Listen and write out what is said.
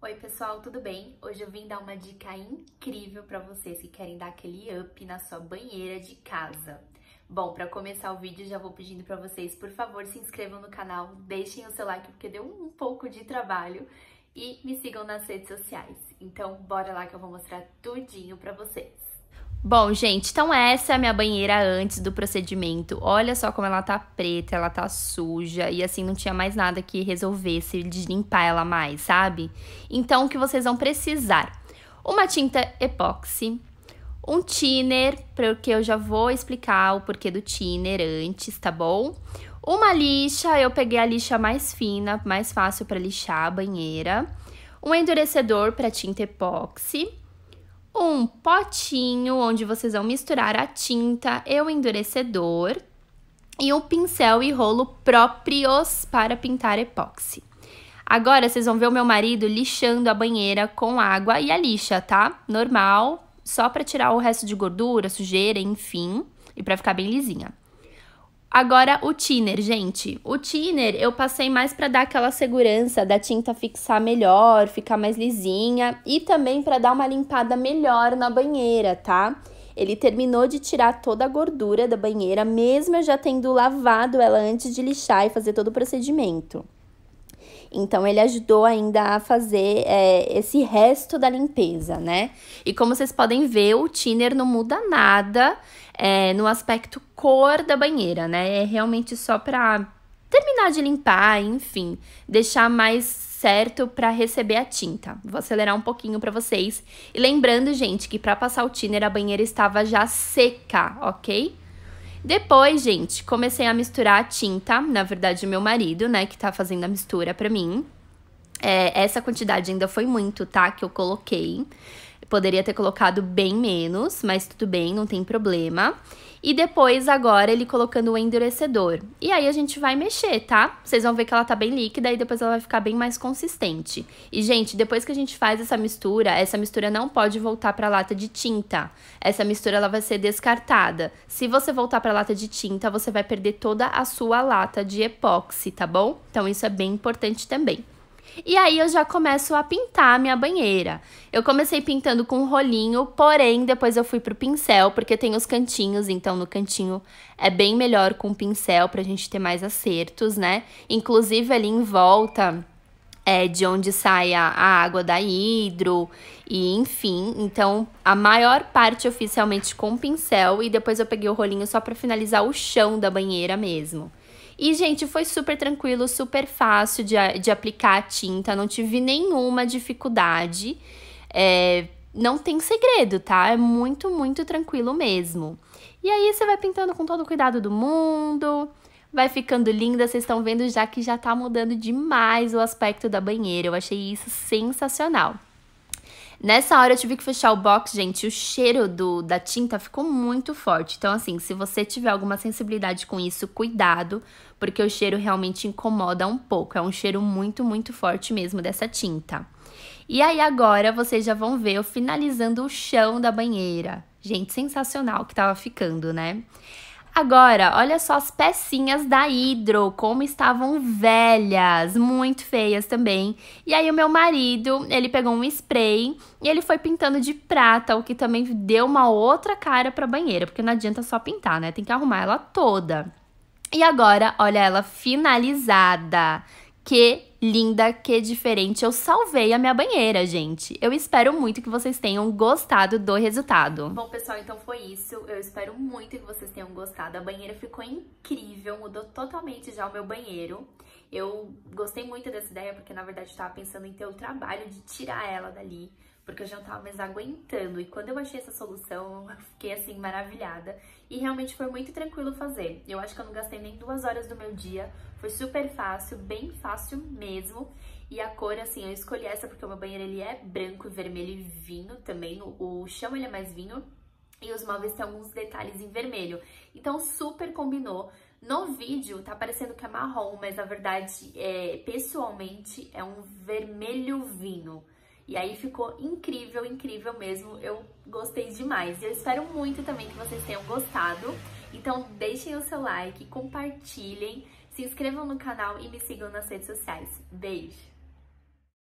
Oi, pessoal, tudo bem? Hoje eu vim dar uma dica incrível para vocês que querem dar aquele up na sua banheira de casa. Bom, para começar o vídeo, já vou pedindo para vocês, por favor, se inscrevam no canal, deixem o seu like porque deu um pouco de trabalho e me sigam nas redes sociais. Então, bora lá que eu vou mostrar tudinho para vocês. Bom, gente, então essa é a minha banheira antes do procedimento. Olha só como ela tá preta, ela tá suja e assim não tinha mais nada que resolvesse de limpar ela mais, sabe? Então o que vocês vão precisar? Uma tinta epóxi, um thinner, porque eu já vou explicar o porquê do thinner antes, tá bom? Uma lixa, eu peguei a lixa mais fina, mais fácil para lixar a banheira. Um endurecedor para tinta epóxi um potinho onde vocês vão misturar a tinta e o endurecedor e um pincel e rolo próprios para pintar epóxi. Agora vocês vão ver o meu marido lixando a banheira com água e a lixa, tá? Normal, só para tirar o resto de gordura, sujeira, enfim, e para ficar bem lisinha. Agora o thinner, gente. O thinner eu passei mais para dar aquela segurança da tinta fixar melhor, ficar mais lisinha e também para dar uma limpada melhor na banheira, tá? Ele terminou de tirar toda a gordura da banheira, mesmo eu já tendo lavado ela antes de lixar e fazer todo o procedimento. Então ele ajudou ainda a fazer é, esse resto da limpeza, né? E como vocês podem ver, o thinner não muda nada é, no aspecto cor da banheira, né? É realmente só para terminar de limpar, enfim, deixar mais certo para receber a tinta. Vou acelerar um pouquinho para vocês. E lembrando, gente, que para passar o thinner a banheira estava já seca, ok? Depois, gente, comecei a misturar a tinta, na verdade, meu marido, né, que tá fazendo a mistura pra mim. É, essa quantidade ainda foi muito, tá? Que eu coloquei. Poderia ter colocado bem menos, mas tudo bem, não tem problema. E depois, agora, ele colocando o endurecedor. E aí a gente vai mexer, tá? Vocês vão ver que ela tá bem líquida e depois ela vai ficar bem mais consistente. E, gente, depois que a gente faz essa mistura, essa mistura não pode voltar pra lata de tinta. Essa mistura, ela vai ser descartada. Se você voltar pra lata de tinta, você vai perder toda a sua lata de epóxi, tá bom? Então, isso é bem importante também. E aí eu já começo a pintar a minha banheira. Eu comecei pintando com um rolinho, porém depois eu fui pro pincel, porque tem os cantinhos, então no cantinho é bem melhor com o pincel pra gente ter mais acertos, né? Inclusive ali em volta é, de onde sai a, a, água da hidro e enfim. Então, a maior parte oficialmente com pincel e depois eu peguei o rolinho só para finalizar o chão da banheira mesmo. E, gente, foi super tranquilo, super fácil de, de aplicar a tinta, não tive nenhuma dificuldade. É, não tem segredo, tá? É muito, muito tranquilo mesmo. E aí você vai pintando com todo o cuidado do mundo, vai ficando linda. Vocês estão vendo já que já tá mudando demais o aspecto da banheira. Eu achei isso sensacional. Nessa hora eu tive que fechar o box, gente. O cheiro do, da tinta ficou muito forte. Então, assim, se você tiver alguma sensibilidade com isso, cuidado, porque o cheiro realmente incomoda um pouco. É um cheiro muito, muito forte mesmo dessa tinta. E aí agora vocês já vão ver eu finalizando o chão da banheira. Gente, sensacional que tava ficando, né? Agora, olha só as pecinhas da Hidro, como estavam velhas, muito feias também. E aí o meu marido, ele pegou um spray e ele foi pintando de prata, o que também deu uma outra cara pra banheira, porque não adianta só pintar, né? Tem que arrumar ela toda. E agora, olha ela finalizada. Que linda, que diferente. Eu salvei a minha banheira, gente. Eu espero muito que vocês tenham gostado do resultado. Bom, pessoal, então foi isso. Eu espero muito que vocês tenham gostado. A banheira ficou incrível, mudou totalmente já o meu banheiro. Eu gostei muito dessa ideia, porque na verdade eu tava pensando em ter o trabalho de tirar ela dali, porque eu já não tava mais aguentando. E quando eu achei essa solução, eu fiquei assim maravilhada. E realmente foi muito tranquilo fazer. Eu acho que eu não gastei nem duas horas do meu dia. Foi super fácil, bem fácil mesmo mesmo. E a cor, assim, eu escolhi essa porque o meu banheiro ele é branco, vermelho e vinho também. O chão ele é mais vinho e os móveis têm alguns detalhes em vermelho. Então super combinou. No vídeo tá parecendo que é marrom, mas na verdade, é, pessoalmente, é um vermelho vinho. E aí ficou incrível, incrível mesmo. Eu gostei demais. Eu espero muito também que vocês tenham gostado. Então deixem o seu like, compartilhem. Se inscrevam no canal e me sigam nas redes sociais. Beijo!